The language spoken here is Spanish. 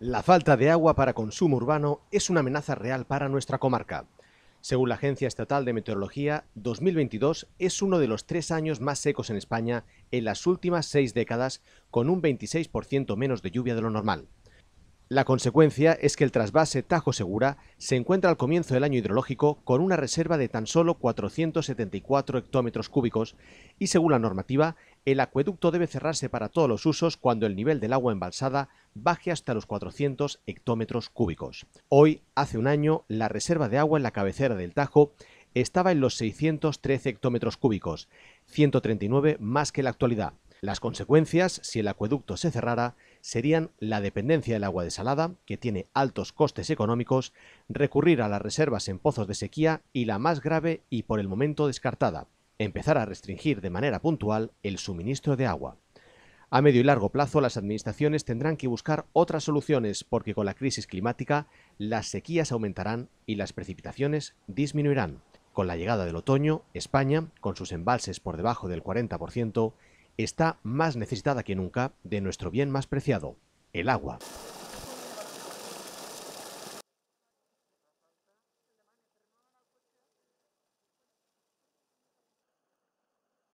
La falta de agua para consumo urbano es una amenaza real para nuestra comarca. Según la Agencia Estatal de Meteorología, 2022 es uno de los tres años más secos en España en las últimas seis décadas, con un 26% menos de lluvia de lo normal. La consecuencia es que el trasvase Tajo Segura se encuentra al comienzo del año hidrológico con una reserva de tan solo 474 hectómetros cúbicos y, según la normativa, el acueducto debe cerrarse para todos los usos cuando el nivel del agua embalsada baje hasta los 400 hectómetros cúbicos. Hoy, hace un año, la reserva de agua en la cabecera del Tajo estaba en los 613 hectómetros cúbicos, 139 más que la actualidad. Las consecuencias, si el acueducto se cerrara, serían la dependencia del agua desalada, que tiene altos costes económicos, recurrir a las reservas en pozos de sequía y la más grave y por el momento descartada, empezar a restringir de manera puntual el suministro de agua. A medio y largo plazo las administraciones tendrán que buscar otras soluciones porque con la crisis climática las sequías aumentarán y las precipitaciones disminuirán. Con la llegada del otoño, España, con sus embalses por debajo del 40%, está más necesitada que nunca de nuestro bien más preciado, el agua.